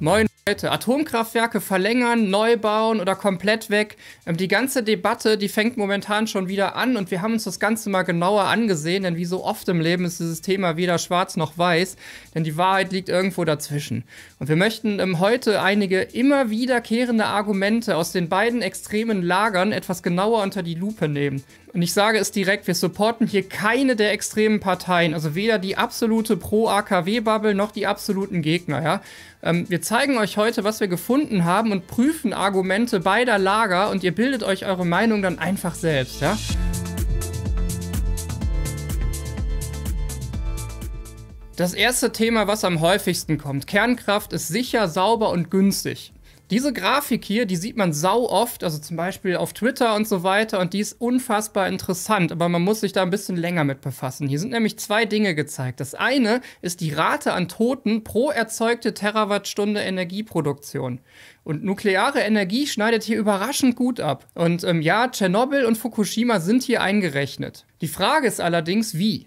Moin Leute, Atomkraftwerke verlängern, neu bauen oder komplett weg. Ähm, die ganze Debatte, die fängt momentan schon wieder an und wir haben uns das Ganze mal genauer angesehen, denn wie so oft im Leben ist dieses Thema weder schwarz noch weiß, denn die Wahrheit liegt irgendwo dazwischen. Und wir möchten ähm, heute einige immer wiederkehrende Argumente aus den beiden extremen Lagern etwas genauer unter die Lupe nehmen. Und ich sage es direkt, wir supporten hier keine der extremen Parteien, also weder die absolute Pro-AKW-Bubble noch die absoluten Gegner, ja. Ähm, wir zeigen euch heute, was wir gefunden haben und prüfen Argumente beider Lager und ihr bildet euch eure Meinung dann einfach selbst, ja. Das erste Thema, was am häufigsten kommt, Kernkraft ist sicher, sauber und günstig. Diese Grafik hier, die sieht man sau oft, also zum Beispiel auf Twitter und so weiter, und die ist unfassbar interessant, aber man muss sich da ein bisschen länger mit befassen. Hier sind nämlich zwei Dinge gezeigt. Das eine ist die Rate an Toten pro erzeugte Terawattstunde Energieproduktion. Und nukleare Energie schneidet hier überraschend gut ab. Und ähm, ja, Tschernobyl und Fukushima sind hier eingerechnet. Die Frage ist allerdings, wie?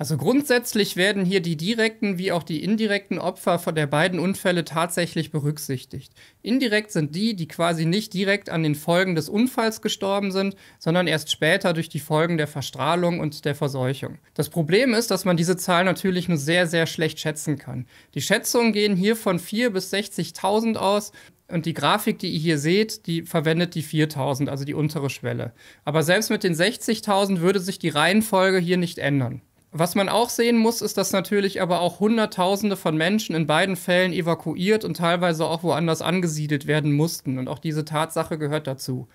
Also grundsätzlich werden hier die direkten wie auch die indirekten Opfer von der beiden Unfälle tatsächlich berücksichtigt. Indirekt sind die, die quasi nicht direkt an den Folgen des Unfalls gestorben sind, sondern erst später durch die Folgen der Verstrahlung und der Verseuchung. Das Problem ist, dass man diese Zahl natürlich nur sehr, sehr schlecht schätzen kann. Die Schätzungen gehen hier von 4 bis 60.000 aus, und die Grafik, die ihr hier seht, die verwendet die 4000, also die untere Schwelle. Aber selbst mit den 60.000 würde sich die Reihenfolge hier nicht ändern. Was man auch sehen muss, ist, dass natürlich aber auch Hunderttausende von Menschen in beiden Fällen evakuiert und teilweise auch woanders angesiedelt werden mussten. Und auch diese Tatsache gehört dazu.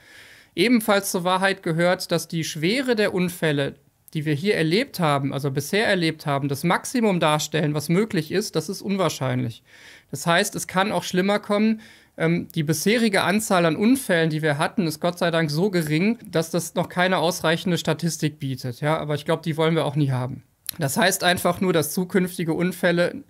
Ebenfalls zur Wahrheit gehört, dass die Schwere der Unfälle, die wir hier erlebt haben, also bisher erlebt haben, das Maximum darstellen, was möglich ist, das ist unwahrscheinlich. Das heißt, es kann auch schlimmer kommen. Ähm, die bisherige Anzahl an Unfällen, die wir hatten, ist Gott sei Dank so gering, dass das noch keine ausreichende Statistik bietet. Ja, aber ich glaube, die wollen wir auch nie haben. Das heißt einfach nur, dass zukünftige Unfälle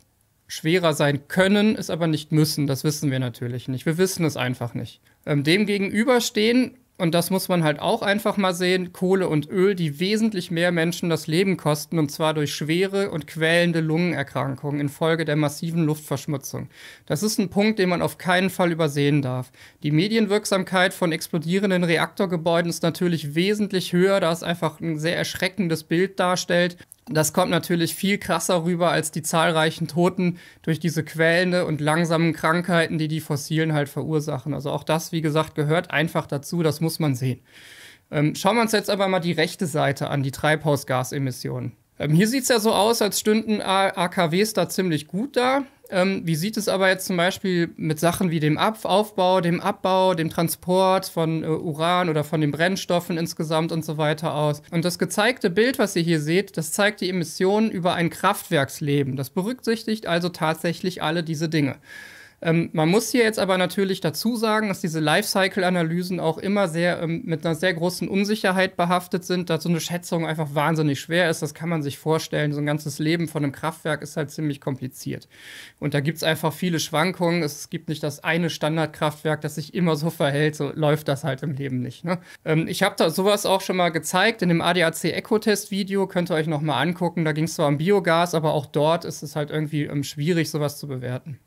schwerer sein können, es aber nicht müssen. Das wissen wir natürlich nicht. Wir wissen es einfach nicht. Ähm, Demgegenüber stehen, und das muss man halt auch einfach mal sehen, Kohle und Öl, die wesentlich mehr Menschen das Leben kosten, und zwar durch schwere und quälende Lungenerkrankungen infolge der massiven Luftverschmutzung. Das ist ein Punkt, den man auf keinen Fall übersehen darf. Die Medienwirksamkeit von explodierenden Reaktorgebäuden ist natürlich wesentlich höher, da es einfach ein sehr erschreckendes Bild darstellt das kommt natürlich viel krasser rüber als die zahlreichen Toten durch diese quälende und langsamen Krankheiten, die die Fossilen halt verursachen. Also auch das, wie gesagt, gehört einfach dazu, das muss man sehen. Ähm, schauen wir uns jetzt aber mal die rechte Seite an, die Treibhausgasemissionen. Ähm, hier sieht es ja so aus, als stünden AKWs da ziemlich gut da. Ähm, wie sieht es aber jetzt zum Beispiel mit Sachen wie dem Ab Aufbau, dem Abbau, dem Transport von äh, Uran oder von den Brennstoffen insgesamt und so weiter aus? Und das gezeigte Bild, was ihr hier seht, das zeigt die Emissionen über ein Kraftwerksleben. Das berücksichtigt also tatsächlich alle diese Dinge. Ähm, man muss hier jetzt aber natürlich dazu sagen, dass diese Lifecycle-Analysen auch immer sehr ähm, mit einer sehr großen Unsicherheit behaftet sind, da so eine Schätzung einfach wahnsinnig schwer ist. Das kann man sich vorstellen. So ein ganzes Leben von einem Kraftwerk ist halt ziemlich kompliziert. Und da gibt es einfach viele Schwankungen. Es gibt nicht das eine Standardkraftwerk, das sich immer so verhält. So läuft das halt im Leben nicht. Ne? Ähm, ich habe da sowas auch schon mal gezeigt in dem ADAC Eco-Test-Video. Könnt ihr euch nochmal angucken. Da ging es zwar um Biogas, aber auch dort ist es halt irgendwie ähm, schwierig, sowas zu bewerten.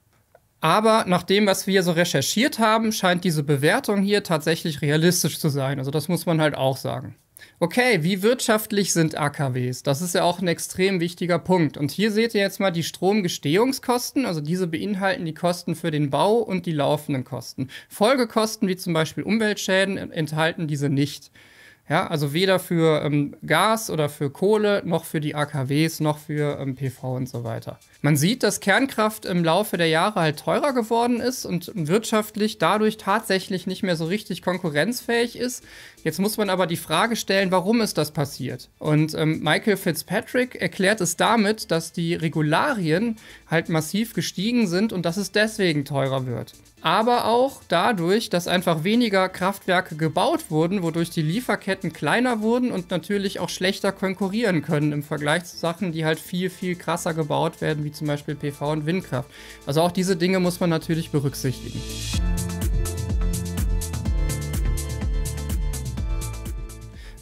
Aber nach dem, was wir so recherchiert haben, scheint diese Bewertung hier tatsächlich realistisch zu sein. Also das muss man halt auch sagen. Okay, wie wirtschaftlich sind AKWs? Das ist ja auch ein extrem wichtiger Punkt. Und hier seht ihr jetzt mal die Stromgestehungskosten. Also diese beinhalten die Kosten für den Bau und die laufenden Kosten. Folgekosten wie zum Beispiel Umweltschäden enthalten diese nicht. Ja, also weder für ähm, Gas oder für Kohle, noch für die AKWs, noch für ähm, PV und so weiter. Man sieht, dass Kernkraft im Laufe der Jahre halt teurer geworden ist und wirtschaftlich dadurch tatsächlich nicht mehr so richtig konkurrenzfähig ist. Jetzt muss man aber die Frage stellen, warum ist das passiert? Und ähm, Michael Fitzpatrick erklärt es damit, dass die Regularien halt massiv gestiegen sind und dass es deswegen teurer wird. Aber auch dadurch, dass einfach weniger Kraftwerke gebaut wurden, wodurch die Lieferketten kleiner wurden und natürlich auch schlechter konkurrieren können im Vergleich zu Sachen, die halt viel, viel krasser gebaut werden, wie zum Beispiel PV und Windkraft. Also auch diese Dinge muss man natürlich berücksichtigen.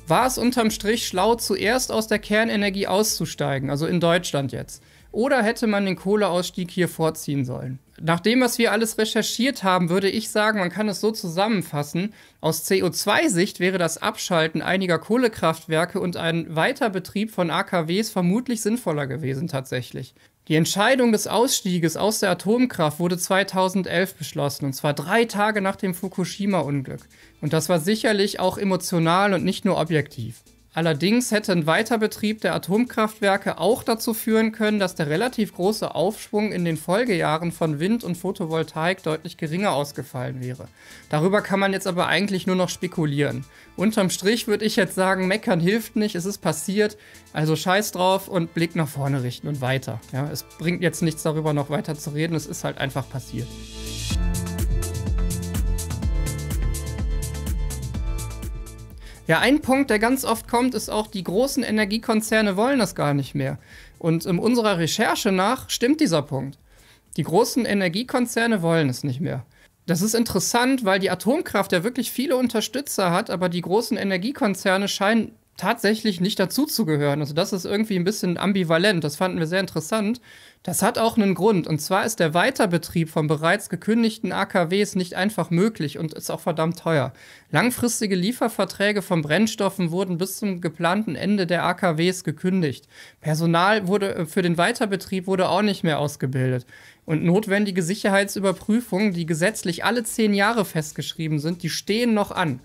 war es unterm Strich schlau, zuerst aus der Kernenergie auszusteigen, also in Deutschland jetzt? Oder hätte man den Kohleausstieg hier vorziehen sollen? Nach dem, was wir alles recherchiert haben, würde ich sagen, man kann es so zusammenfassen. Aus CO2-Sicht wäre das Abschalten einiger Kohlekraftwerke und ein Weiterbetrieb von AKWs vermutlich sinnvoller gewesen tatsächlich. Die Entscheidung des Ausstieges aus der Atomkraft wurde 2011 beschlossen, und zwar drei Tage nach dem Fukushima-Unglück. Und das war sicherlich auch emotional und nicht nur objektiv. Allerdings hätte ein Weiterbetrieb der Atomkraftwerke auch dazu führen können, dass der relativ große Aufschwung in den Folgejahren von Wind und Photovoltaik deutlich geringer ausgefallen wäre. Darüber kann man jetzt aber eigentlich nur noch spekulieren. Unterm Strich würde ich jetzt sagen, meckern hilft nicht, es ist passiert, also scheiß drauf und Blick nach vorne richten und weiter. Ja, es bringt jetzt nichts darüber noch weiter zu reden, es ist halt einfach passiert. Ja, ein Punkt, der ganz oft kommt, ist auch, die großen Energiekonzerne wollen das gar nicht mehr. Und in unserer Recherche nach stimmt dieser Punkt. Die großen Energiekonzerne wollen es nicht mehr. Das ist interessant, weil die Atomkraft ja wirklich viele Unterstützer hat, aber die großen Energiekonzerne scheinen tatsächlich nicht dazu zu gehören. Also das ist irgendwie ein bisschen ambivalent. Das fanden wir sehr interessant. Das hat auch einen Grund. Und zwar ist der Weiterbetrieb von bereits gekündigten AKWs nicht einfach möglich und ist auch verdammt teuer. Langfristige Lieferverträge von Brennstoffen wurden bis zum geplanten Ende der AKWs gekündigt. Personal wurde äh, für den Weiterbetrieb wurde auch nicht mehr ausgebildet. Und notwendige Sicherheitsüberprüfungen, die gesetzlich alle zehn Jahre festgeschrieben sind, die stehen noch an.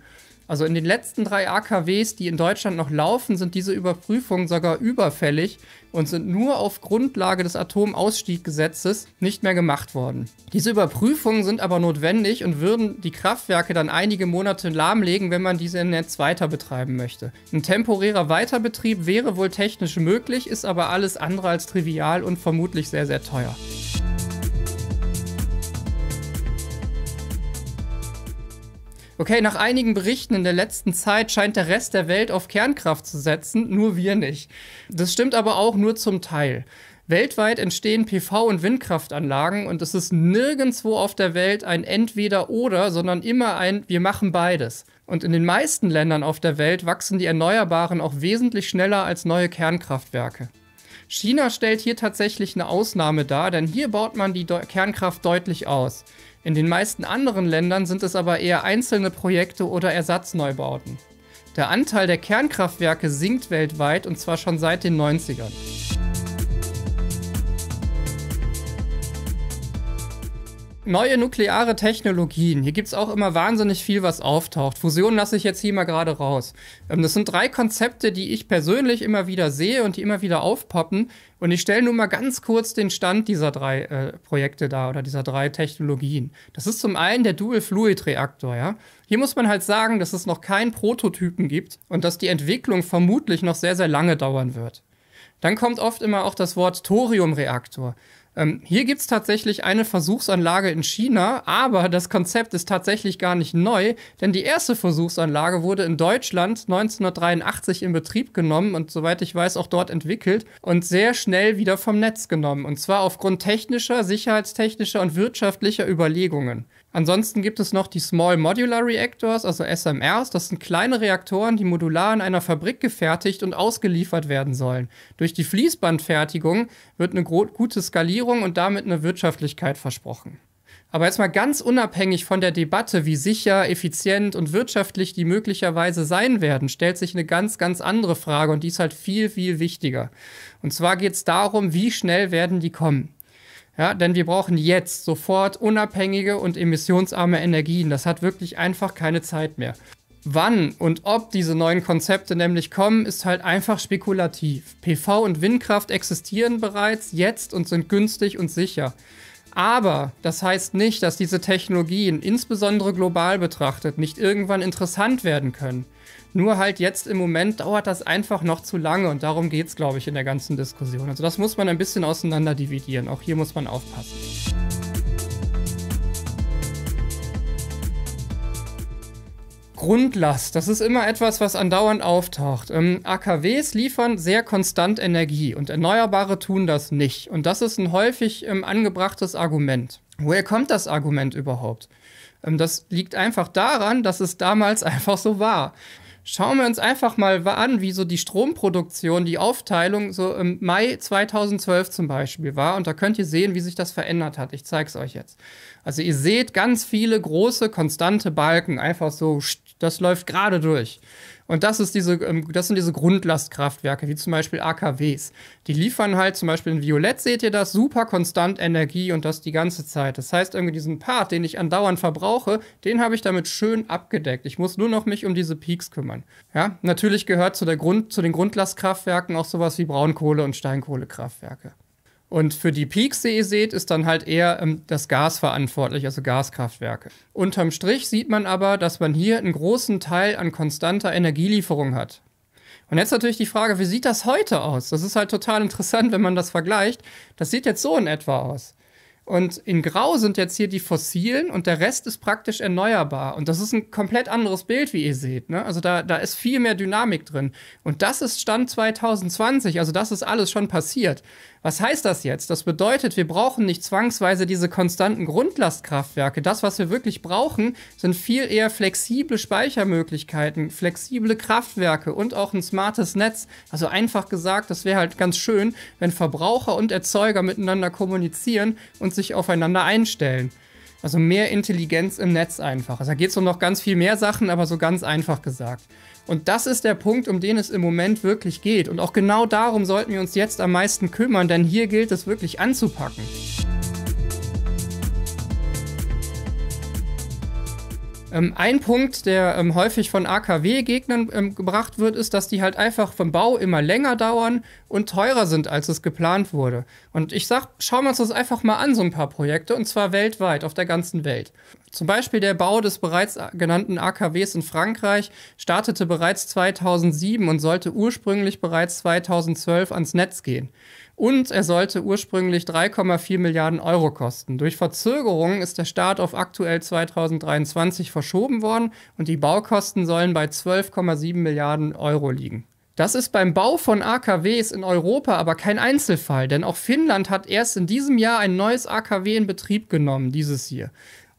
Also in den letzten drei AKWs, die in Deutschland noch laufen, sind diese Überprüfungen sogar überfällig und sind nur auf Grundlage des Atomausstieggesetzes nicht mehr gemacht worden. Diese Überprüfungen sind aber notwendig und würden die Kraftwerke dann einige Monate lahmlegen, wenn man diese im Netz weiter betreiben möchte. Ein temporärer Weiterbetrieb wäre wohl technisch möglich, ist aber alles andere als trivial und vermutlich sehr, sehr teuer. Okay, nach einigen Berichten in der letzten Zeit scheint der Rest der Welt auf Kernkraft zu setzen, nur wir nicht. Das stimmt aber auch nur zum Teil. Weltweit entstehen PV- und Windkraftanlagen und es ist nirgendwo auf der Welt ein Entweder-Oder, sondern immer ein Wir machen beides. Und in den meisten Ländern auf der Welt wachsen die Erneuerbaren auch wesentlich schneller als neue Kernkraftwerke. China stellt hier tatsächlich eine Ausnahme dar, denn hier baut man die De Kernkraft deutlich aus. In den meisten anderen Ländern sind es aber eher einzelne Projekte oder Ersatzneubauten. Der Anteil der Kernkraftwerke sinkt weltweit und zwar schon seit den 90ern. neue nukleare Technologien. Hier gibt es auch immer wahnsinnig viel, was auftaucht. Fusion lasse ich jetzt hier mal gerade raus. Ähm, das sind drei Konzepte, die ich persönlich immer wieder sehe und die immer wieder aufpoppen. Und ich stelle nur mal ganz kurz den Stand dieser drei äh, Projekte dar oder dieser drei Technologien. Das ist zum einen der Dual-Fluid-Reaktor, ja. Hier muss man halt sagen, dass es noch keinen Prototypen gibt und dass die Entwicklung vermutlich noch sehr, sehr lange dauern wird. Dann kommt oft immer auch das Wort Thoriumreaktor. Ähm, hier gibt es tatsächlich eine Versuchsanlage in China, aber das Konzept ist tatsächlich gar nicht neu, denn die erste Versuchsanlage wurde in Deutschland 1983 in Betrieb genommen und soweit ich weiß auch dort entwickelt und sehr schnell wieder vom Netz genommen. Und zwar aufgrund technischer, sicherheitstechnischer und wirtschaftlicher Überlegungen. Ansonsten gibt es noch die Small Modular Reactors, also SMRs. Das sind kleine Reaktoren, die modular in einer Fabrik gefertigt und ausgeliefert werden sollen. Durch die Fließbandfertigung wird eine gute Skalierung und damit eine Wirtschaftlichkeit versprochen. Aber jetzt mal ganz unabhängig von der Debatte, wie sicher, effizient und wirtschaftlich die möglicherweise sein werden, stellt sich eine ganz, ganz andere Frage und die ist halt viel, viel wichtiger. Und zwar geht es darum, wie schnell werden die kommen. Ja, denn wir brauchen jetzt sofort unabhängige und emissionsarme Energien. Das hat wirklich einfach keine Zeit mehr. Wann und ob diese neuen Konzepte nämlich kommen, ist halt einfach spekulativ. PV und Windkraft existieren bereits jetzt und sind günstig und sicher. Aber das heißt nicht, dass diese Technologien, insbesondere global betrachtet, nicht irgendwann interessant werden können. Nur halt jetzt im Moment dauert das einfach noch zu lange und darum geht es, glaube ich, in der ganzen Diskussion. Also das muss man ein bisschen auseinander dividieren. Auch hier muss man aufpassen. Grundlast, das ist immer etwas, was andauernd auftaucht. Ähm, AKWs liefern sehr konstant Energie und Erneuerbare tun das nicht. Und das ist ein häufig ähm, angebrachtes Argument. Woher kommt das Argument überhaupt? Ähm, das liegt einfach daran, dass es damals einfach so war. Schauen wir uns einfach mal an, wie so die Stromproduktion, die Aufteilung so im Mai 2012 zum Beispiel war. Und da könnt ihr sehen, wie sich das verändert hat. Ich zeige es euch jetzt. Also ihr seht ganz viele große, konstante Balken einfach so das läuft gerade durch. Und das, ist diese, ähm, das sind diese Grundlastkraftwerke, wie zum Beispiel AKWs. Die liefern halt zum Beispiel in Violett, seht ihr das, super konstant Energie und das die ganze Zeit. Das heißt, irgendwie diesen Part, den ich andauernd verbrauche, den habe ich damit schön abgedeckt. Ich muss nur noch mich um diese Peaks kümmern. Ja, natürlich gehört zu, der Grund, zu den Grundlastkraftwerken auch sowas wie Braunkohle- und Steinkohlekraftwerke. Und für die Peaks, die ihr seht, ist dann halt eher ähm, das Gas verantwortlich, also Gaskraftwerke. Unterm Strich sieht man aber, dass man hier einen großen Teil an konstanter Energielieferung hat. Und jetzt natürlich die Frage, wie sieht das heute aus? Das ist halt total interessant, wenn man das vergleicht. Das sieht jetzt so in etwa aus. Und in Grau sind jetzt hier die fossilen und der Rest ist praktisch erneuerbar. Und das ist ein komplett anderes Bild, wie ihr seht. Ne? Also da, da ist viel mehr Dynamik drin. Und das ist Stand 2020. Also das ist alles schon passiert. Was heißt das jetzt? Das bedeutet, wir brauchen nicht zwangsweise diese konstanten Grundlastkraftwerke. Das, was wir wirklich brauchen, sind viel eher flexible Speichermöglichkeiten, flexible Kraftwerke und auch ein smartes Netz. Also einfach gesagt, das wäre halt ganz schön, wenn Verbraucher und Erzeuger miteinander kommunizieren und sich aufeinander einstellen. Also mehr Intelligenz im Netz einfach. Also da geht es um noch ganz viel mehr Sachen, aber so ganz einfach gesagt. Und das ist der Punkt, um den es im Moment wirklich geht. Und auch genau darum sollten wir uns jetzt am meisten kümmern, denn hier gilt es wirklich anzupacken. Ähm, ein Punkt, der ähm, häufig von AKW-Gegnern ähm, gebracht wird, ist, dass die halt einfach vom Bau immer länger dauern und teurer sind, als es geplant wurde. Und ich sag, schauen wir uns das einfach mal an, so ein paar Projekte, und zwar weltweit, auf der ganzen Welt. Zum Beispiel der Bau des bereits genannten AKWs in Frankreich startete bereits 2007 und sollte ursprünglich bereits 2012 ans Netz gehen und er sollte ursprünglich 3,4 Milliarden Euro kosten. Durch Verzögerungen ist der Start auf aktuell 2023 verschoben worden und die Baukosten sollen bei 12,7 Milliarden Euro liegen. Das ist beim Bau von AKWs in Europa aber kein Einzelfall, denn auch Finnland hat erst in diesem Jahr ein neues AKW in Betrieb genommen, dieses hier.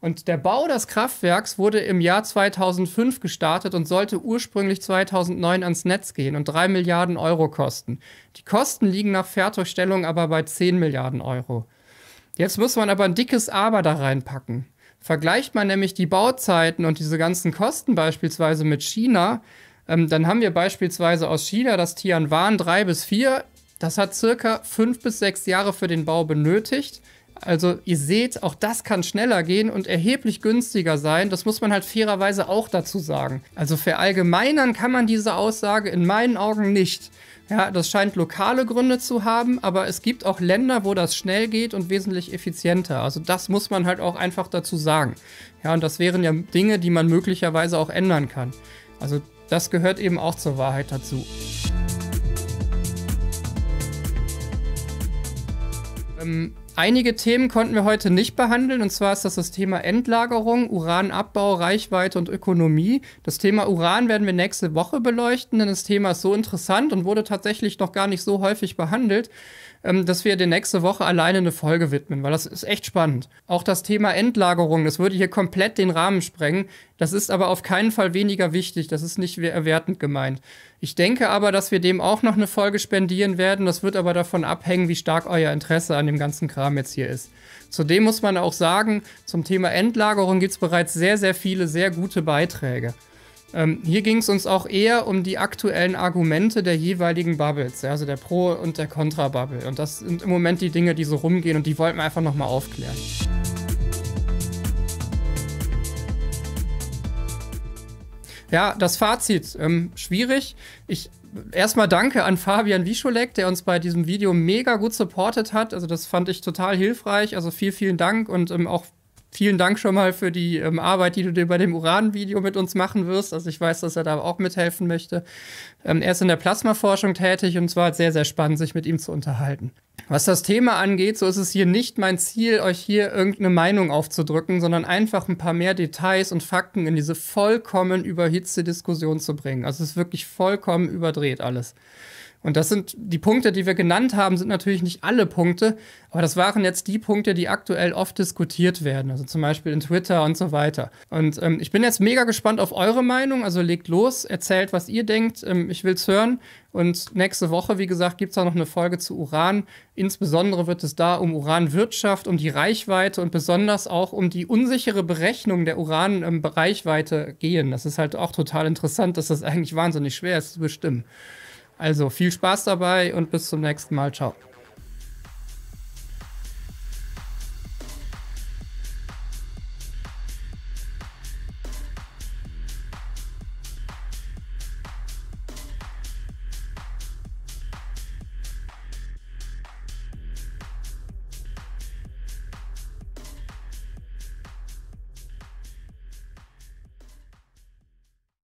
Und der Bau des Kraftwerks wurde im Jahr 2005 gestartet und sollte ursprünglich 2009 ans Netz gehen und 3 Milliarden Euro kosten. Die Kosten liegen nach Fertigstellung aber bei 10 Milliarden Euro. Jetzt muss man aber ein dickes Aber da reinpacken. Vergleicht man nämlich die Bauzeiten und diese ganzen Kosten beispielsweise mit China, ähm, dann haben wir beispielsweise aus China das Tianwan 3 bis 4. Das hat circa 5 bis 6 Jahre für den Bau benötigt. Also ihr seht, auch das kann schneller gehen und erheblich günstiger sein. Das muss man halt fairerweise auch dazu sagen. Also verallgemeinern kann man diese Aussage in meinen Augen nicht. Ja, das scheint lokale Gründe zu haben, aber es gibt auch Länder, wo das schnell geht und wesentlich effizienter. Also das muss man halt auch einfach dazu sagen. Ja, und das wären ja Dinge, die man möglicherweise auch ändern kann. Also das gehört eben auch zur Wahrheit dazu. Ähm, einige Themen konnten wir heute nicht behandeln, und zwar ist das das Thema Endlagerung, Uranabbau, Reichweite und Ökonomie. Das Thema Uran werden wir nächste Woche beleuchten, denn das Thema ist so interessant und wurde tatsächlich noch gar nicht so häufig behandelt. Ähm, dass wir dir nächste Woche alleine eine Folge widmen, weil das ist echt spannend. Auch das Thema Endlagerung, das würde hier komplett den Rahmen sprengen. Das ist aber auf keinen Fall weniger wichtig. Das ist nicht wertend gemeint. Ich denke aber, dass wir dem auch noch eine Folge spendieren werden. Das wird aber davon abhängen, wie stark euer Interesse an dem ganzen Kram jetzt hier ist. Zudem muss man auch sagen, zum Thema Endlagerung gibt es bereits sehr, sehr viele sehr gute Beiträge. Ähm, hier ging es uns auch eher um die aktuellen Argumente der jeweiligen Bubbles, ja, also der Pro- und der Contra-Bubble. Und das sind im Moment die Dinge, die so rumgehen und die wollten wir einfach nochmal aufklären. Ja, das Fazit, ähm, schwierig. Ich erstmal danke an Fabian Wischolek, der uns bei diesem Video mega gut supportet hat. Also das fand ich total hilfreich. Also vielen, vielen Dank und ähm, auch vielen Dank schon mal für die ähm, Arbeit, die du dir bei dem Uran-Video mit uns machen wirst. Also ich weiß, dass er da auch mithelfen möchte. Ähm, er ist in der Plasmaforschung tätig und es war sehr, sehr spannend, sich mit ihm zu unterhalten. Was das Thema angeht, so ist es hier nicht mein Ziel, euch hier irgendeine Meinung aufzudrücken, sondern einfach ein paar mehr Details und Fakten in diese vollkommen überhitzte Diskussion zu bringen. Also es ist wirklich vollkommen überdreht alles. Und das sind die Punkte, die wir genannt haben, sind natürlich nicht alle Punkte, aber das waren jetzt die Punkte, die aktuell oft diskutiert werden, also zum Beispiel in Twitter und so weiter. Und ähm, ich bin jetzt mega gespannt auf eure Meinung, also legt los, erzählt, was ihr denkt, ähm, ich es hören. Und nächste Woche, wie gesagt, gibt es auch noch eine Folge zu Uran. Insbesondere wird es da um Uranwirtschaft, um die Reichweite und besonders auch um die unsichere Berechnung der Uran-Reichweite gehen. Das ist halt auch total interessant, dass das eigentlich wahnsinnig schwer ist zu bestimmen. Also viel Spaß dabei und bis zum nächsten Mal. Ciao.